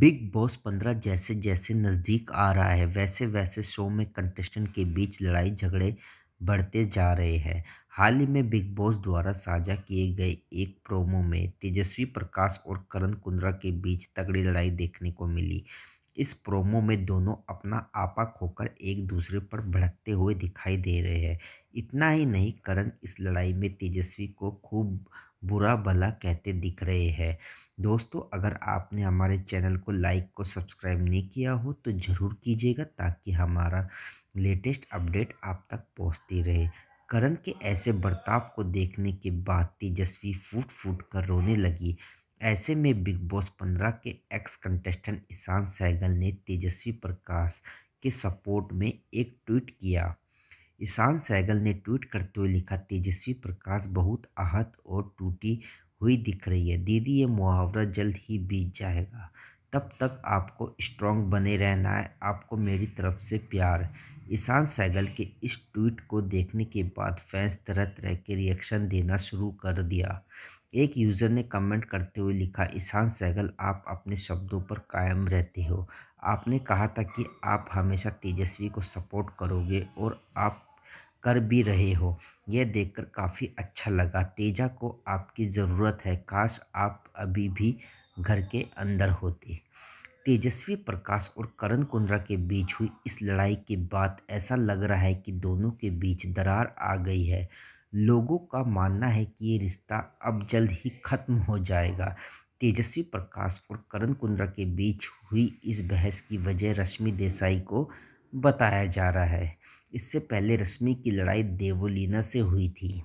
big boss पंद्रह जैसे जैसे नज़दीक आ रहा है वैसे वैसे शो में कंटेस्टेंट के बीच लड़ाई झगड़े बढ़ते जा रहे हैं हाल ही में बिग बॉस द्वारा साझा किए गए एक प्रोमो में तेजस्वी प्रकाश और करण कुंद्रा के बीच तगड़ी लड़ाई देखने को मिली इस प्रोमो में दोनों अपना आपा खोकर एक दूसरे पर भड़कते हुए दिखाई दे रहे हैं इतना ही नहीं करण इस लड़ाई में तेजस्वी को खूब बुरा भला कहते दिख रहे हैं दोस्तों अगर आपने हमारे चैनल को लाइक को सब्सक्राइब नहीं किया हो तो ज़रूर कीजिएगा ताकि हमारा लेटेस्ट अपडेट आप तक पहुँचती रहे करण के ऐसे बर्ताव को देखने के बाद तेजस्वी फूट फूट कर रोने लगी ऐसे में बिग बॉस पंद्रह के एक्स कंटेस्टेंट ईशान सहगल ने तेजस्वी प्रकाश के सपोर्ट में एक ट्वीट किया ईशान सहगल ने ट्वीट करते हुए लिखा तेजस्वी प्रकाश बहुत आहत और टूटी हुई दिख रही है दीदी ये मुहावरा जल्द ही बीत जाएगा तब तक आपको स्ट्रांग बने रहना है आपको मेरी तरफ से प्यार ईशान सैगल के इस ट्वीट को देखने के बाद फैंस तरह तरह के रिएक्शन देना शुरू कर दिया एक यूज़र ने कमेंट करते हुए लिखा ईशान सैगल आप अपने शब्दों पर कायम रहते हो आपने कहा था कि आप हमेशा तेजस्वी को सपोर्ट करोगे और आप कर भी रहे हो यह देखकर काफ़ी अच्छा लगा तेजा को आपकी ज़रूरत है काश आप अभी भी घर के अंदर होते तेजस्वी प्रकाश और करण कुंद्रा के बीच हुई इस लड़ाई के बाद ऐसा लग रहा है कि दोनों के बीच दरार आ गई है लोगों का मानना है कि ये रिश्ता अब जल्द ही खत्म हो जाएगा तेजस्वी प्रकाश और करण कुंद्रा के बीच हुई इस बहस की वजह रश्मि देसाई को बताया जा रहा है इससे पहले रश्मि की लड़ाई देवोलीना से हुई थी